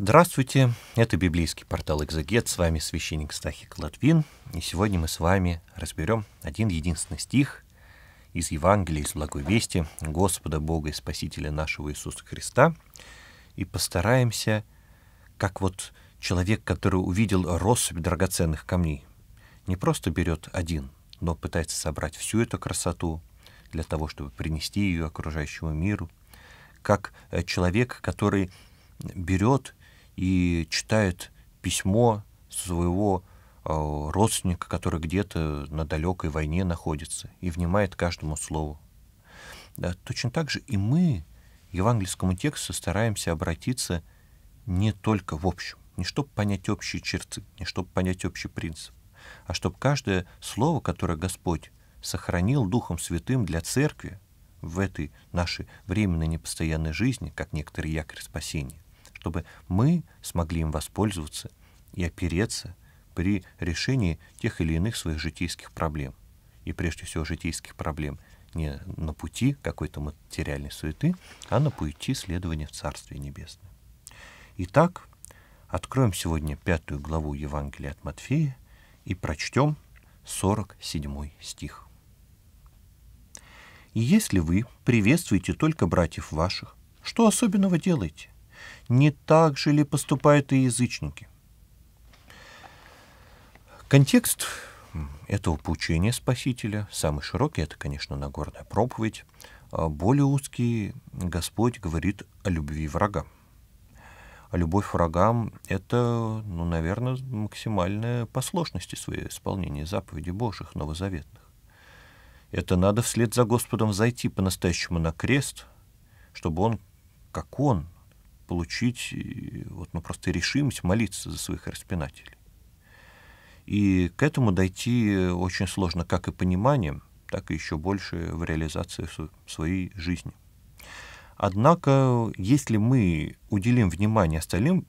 Здравствуйте, это библейский портал «Экзегет», с вами священник Стахик Латвин, и сегодня мы с вами разберем один единственный стих из Евангелия, из Вести Господа Бога и Спасителя нашего Иисуса Христа, и постараемся, как вот человек, который увидел россыпь драгоценных камней, не просто берет один, но пытается собрать всю эту красоту для того, чтобы принести ее окружающему миру, как э, человек, который берет и читает письмо своего э, родственника, который где-то на далекой войне находится, и внимает каждому слову. Да, точно так же и мы к евангельскому тексту стараемся обратиться не только в общем, не чтобы понять общие черты, не чтобы понять общий принцип, а чтобы каждое слово, которое Господь сохранил Духом Святым для Церкви в этой нашей временной непостоянной жизни, как некоторый якорь спасения, чтобы мы смогли им воспользоваться и опереться при решении тех или иных своих житейских проблем. И прежде всего житейских проблем не на пути какой-то материальной суеты, а на пути следования в Царствие Небесное. Итак, откроем сегодня пятую главу Евангелия от Матфея и прочтем 47 стих. «И если вы приветствуете только братьев ваших, что особенного делаете? Не так же ли поступают и язычники? Контекст этого поучения Спасителя, самый широкий, это, конечно, Нагорная проповедь, а более узкий Господь говорит о любви врага. А любовь врагам — это, ну, наверное, максимальная по сложности своей исполнения заповедей Божьих, новозаветных. Это надо вслед за Господом зайти по-настоящему на крест, чтобы Он, как Он, получить вот, ну, просто решимость молиться за своих распинателей. И к этому дойти очень сложно как и пониманием, так и еще больше в реализации своей жизни. Однако, если мы уделим внимание остальным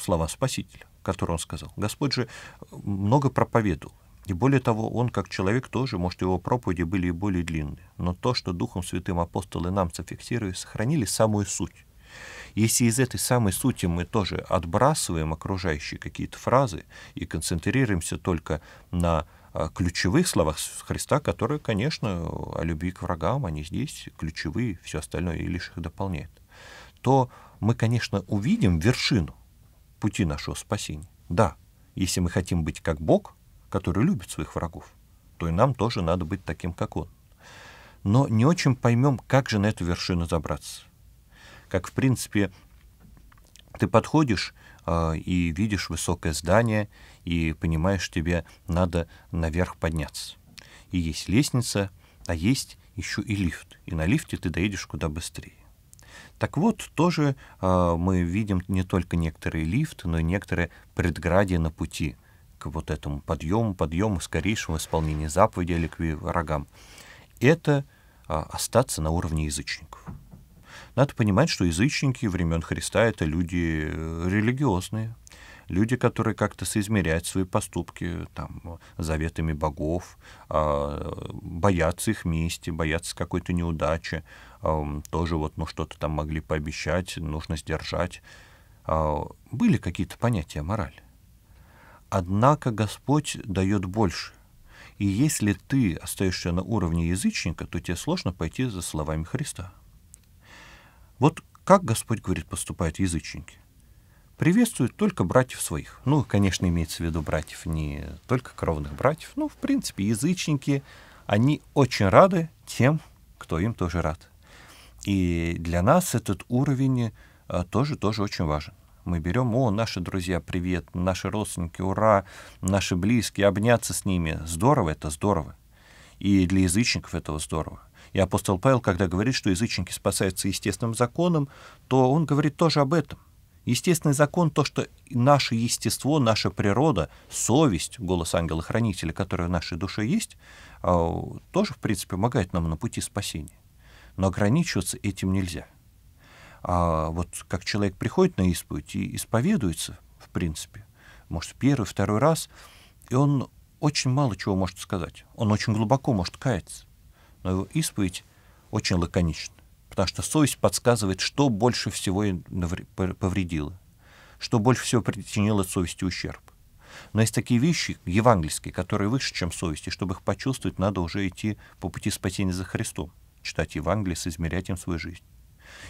словам Спасителя, которые он сказал, Господь же много проповедовал, и более того, он как человек тоже, может, его проповеди были и более длинные. Но то, что Духом Святым апостолы нам зафиксировали, сохранили самую суть. Если из этой самой сути мы тоже отбрасываем окружающие какие-то фразы и концентрируемся только на а, ключевых словах Христа, которые, конечно, о любви к врагам, они здесь ключевые, все остальное и лишь их дополняет, то мы, конечно, увидим вершину пути нашего спасения. Да, если мы хотим быть как Бог, который любит своих врагов, то и нам тоже надо быть таким, как Он. Но не очень поймем, как же на эту вершину забраться как, в принципе, ты подходишь э, и видишь высокое здание, и понимаешь, тебе надо наверх подняться. И есть лестница, а есть еще и лифт. И на лифте ты доедешь куда быстрее. Так вот, тоже э, мы видим не только некоторые лифты, но и некоторые предградия на пути к вот этому подъему, подъему скорейшему исполнению заповеди или к врагам. Это э, остаться на уровне язычников. Надо понимать, что язычники времен Христа — это люди э, религиозные, люди, которые как-то соизмеряют свои поступки там, заветами богов, а, боятся их мести, боятся какой-то неудачи, тоже вот, ну, что-то там могли пообещать, нужно сдержать. А, были какие-то понятия морали. Однако Господь дает больше. И если ты остаешься на уровне язычника, то тебе сложно пойти за словами Христа. Вот как Господь говорит, поступают язычники? Приветствуют только братьев своих. Ну, конечно, имеется в виду братьев, не только кровных братьев. Ну, в принципе, язычники, они очень рады тем, кто им тоже рад. И для нас этот уровень тоже-тоже э, очень важен. Мы берем, о, наши друзья, привет, наши родственники, ура, наши близкие, обняться с ними. Здорово, это здорово. И для язычников этого здорово. И апостол Павел, когда говорит, что язычники спасаются естественным законом, то он говорит тоже об этом. Естественный закон — то, что наше естество, наша природа, совесть, голос ангела-хранителя, который в нашей душе есть, а, тоже, в принципе, помогает нам на пути спасения. Но ограничиваться этим нельзя. А вот как человек приходит на исповедь и исповедуется, в принципе, может, первый, второй раз, и он очень мало чего может сказать. Он очень глубоко может каяться но его исповедь очень лаконична, потому что совесть подсказывает, что больше всего повредило, что больше всего причинило совести ущерб. Но есть такие вещи евангельские, которые выше, чем совесть, и Чтобы их почувствовать, надо уже идти по пути спасения за Христом, читать Евангелие, измерять им свою жизнь.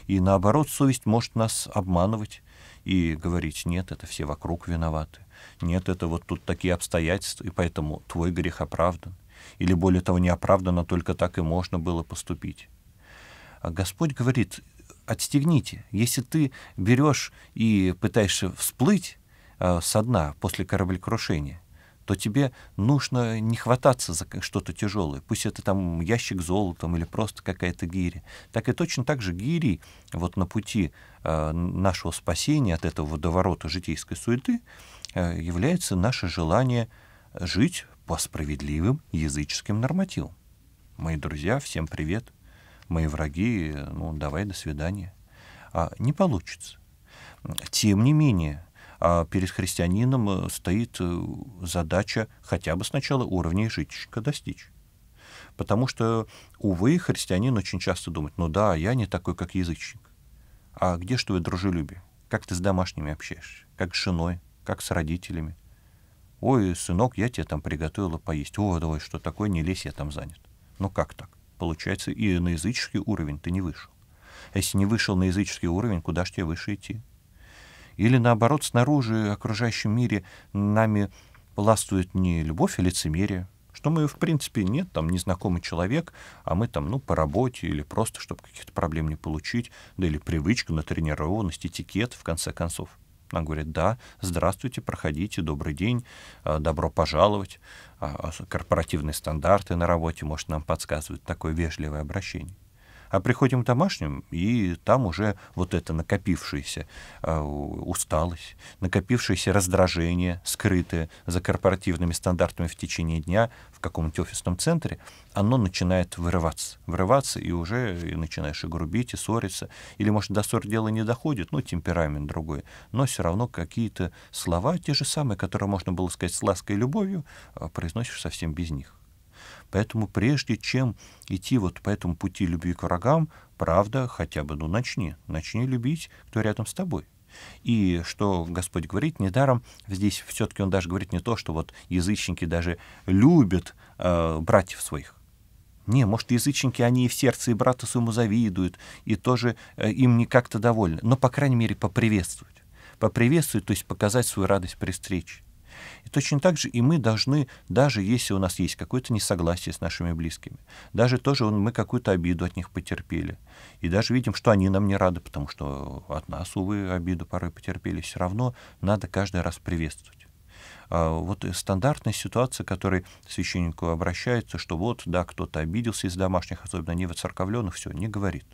И наоборот, совесть может нас обманывать и говорить, нет, это все вокруг виноваты, нет, это вот тут такие обстоятельства, и поэтому твой грех оправдан или более того, неоправданно только так и можно было поступить. А Господь говорит, отстегните. Если ты берешь и пытаешься всплыть э, со дна после кораблекрушения, то тебе нужно не хвататься за что-то тяжелое. Пусть это там ящик золотом или просто какая-то гиря. Так и точно так же гири вот на пути э, нашего спасения от этого водоворота житейской суеты э, является наше желание жить по справедливым языческим нормативам. Мои друзья, всем привет. Мои враги, ну давай, до свидания. А, не получится. Тем не менее, а перед христианином э, стоит э, задача хотя бы сначала уровня язычника достичь. Потому что, увы, христианин очень часто думает, ну да, я не такой, как язычник. А где же твое дружелюбие? Как ты с домашними общаешься? Как с женой? Как с родителями? ой, сынок, я тебе там приготовила поесть, о, давай, что такое, не лезь, я там занят. Ну как так? Получается, и на языческий уровень ты не вышел. «А если не вышел на языческий уровень, куда же тебе выше идти? Или наоборот, снаружи, в окружающем мире нами властвует не любовь и а лицемерие, что мы, в принципе, нет, там незнакомый человек, а мы там, ну, по работе или просто, чтобы каких-то проблем не получить, да или привычка, натренированность, этикет, в конце концов. Она говорит, да, здравствуйте, проходите, добрый день, э, добро пожаловать. А, а, корпоративные стандарты на работе, может, нам подсказывают такое вежливое обращение. А приходим к домашним, и там уже вот это накопившееся э, а, усталость, накопившееся раздражение, скрытое за корпоративными стандартами в течение дня в каком-нибудь офисном центре, оно начинает вырываться. Вырываться, и уже и начинаешь и грубить, и ссориться. Или, может, до ссор дело не доходит, ну, темперамент другой. Но все равно какие-то слова, те же самые, которые можно было сказать с лаской и любовью, а, произносишь совсем без них. Поэтому прежде чем идти вот по этому пути любви к врагам, правда, хотя бы, ну, начни. Начни любить, кто рядом с тобой. И что Господь говорит, недаром здесь все-таки Он даже говорит не то, что вот язычники даже любят э, братьев своих. Не, может, язычники, они и в сердце, и брата своему завидуют, и тоже э, им не как-то довольны. Но, по крайней мере, поприветствовать. Поприветствовать, то есть показать свою радость при встрече. И точно так же и мы должны, даже если у нас есть какое-то несогласие с нашими близкими, даже тоже мы какую-то обиду от них потерпели, и даже видим, что они нам не рады, потому что от нас, увы, обиду порой потерпели, все равно надо каждый раз приветствовать а вот стандартная ситуация, к которой священнику обращается, что вот, да, кто-то обиделся из домашних, особенно не воцерковленных, все, не говорит.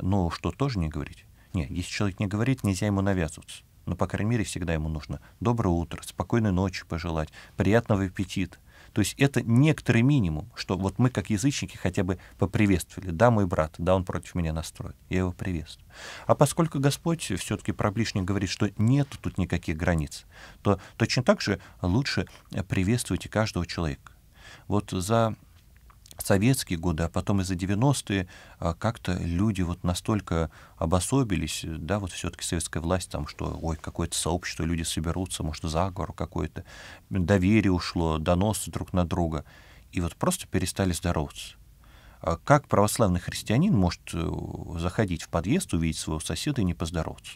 Но что тоже не говорить? Нет, если человек не говорит, нельзя ему навязываться но, по крайней мере, всегда ему нужно доброе утро, спокойной ночи пожелать, приятного аппетита. То есть это некоторый минимум, что вот мы как язычники хотя бы поприветствовали. Да, мой брат, да, он против меня настроен, я его приветствую. А поскольку Господь все-таки про ближних говорит, что нет тут никаких границ, то точно так же лучше приветствуйте каждого человека. Вот за советские годы, а потом и за 90-е как-то люди вот настолько обособились, да, вот все-таки советская власть там, что, ой, какое-то сообщество, люди соберутся, может, заговор какой-то, доверие ушло, доносы друг на друга, и вот просто перестали здороваться. А как православный христианин может э, заходить в подъезд, увидеть своего соседа и не поздороваться?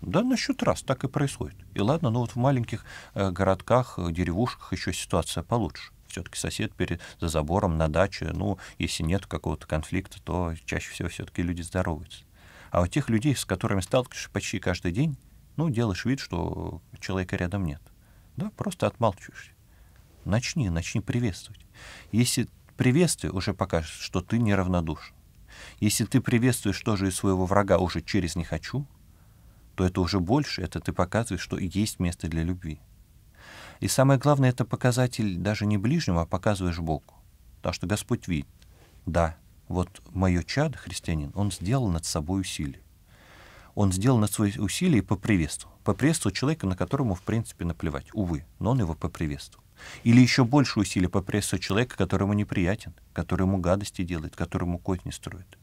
Да, насчет раз так и происходит. И ладно, но вот в маленьких э, городках, э, деревушках еще ситуация получше все-таки сосед перед, за забором, на даче. Ну, если нет какого-то конфликта, то чаще всего все-таки люди здороваются. А у тех людей, с которыми сталкиваешься почти каждый день, ну, делаешь вид, что человека рядом нет. Да, просто отмалчиваешься. Начни, начни приветствовать. Если приветствие уже покажет, что ты неравнодушен. Если ты приветствуешь тоже и своего врага уже через «не хочу», то это уже больше, это ты показываешь, что есть место для любви. И самое главное, это показатель даже не ближнему, а показываешь Богу. Потому что Господь видит, да, вот мое чадо, христианин, он сделал над собой усилие. Он сделал над собой усилие и поприветствовал. Поприветствовал человека, на которому, в принципе, наплевать. Увы, но он его поприветствовал. Или еще больше усилий поприветствовал человека, которому неприятен, который ему гадости делает, которому кот не строит.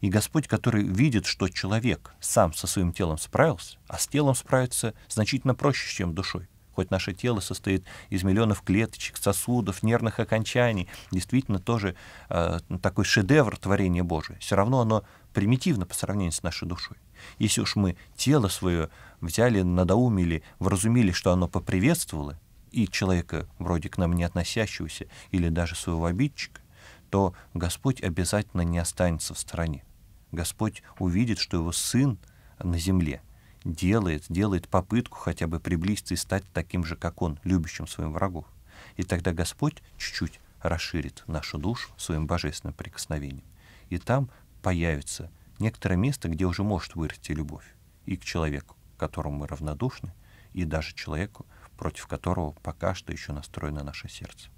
И Господь, который видит, что человек сам со своим телом справился, а с телом справиться значительно проще, чем душой, хоть наше тело состоит из миллионов клеточек, сосудов, нервных окончаний, действительно тоже э, такой шедевр творения Божия, все равно оно примитивно по сравнению с нашей душой. Если уж мы тело свое взяли, надоумили, вразумили, что оно поприветствовало, и человека вроде к нам не относящегося, или даже своего обидчика, то Господь обязательно не останется в стороне. Господь увидит, что его сын на земле, делает, делает попытку хотя бы приблизиться и стать таким же, как он, любящим своим врагов. И тогда Господь чуть-чуть расширит нашу душу своим божественным прикосновением. И там появится некоторое место, где уже может вырасти любовь и к человеку, которому мы равнодушны, и даже человеку, против которого пока что еще настроено наше сердце.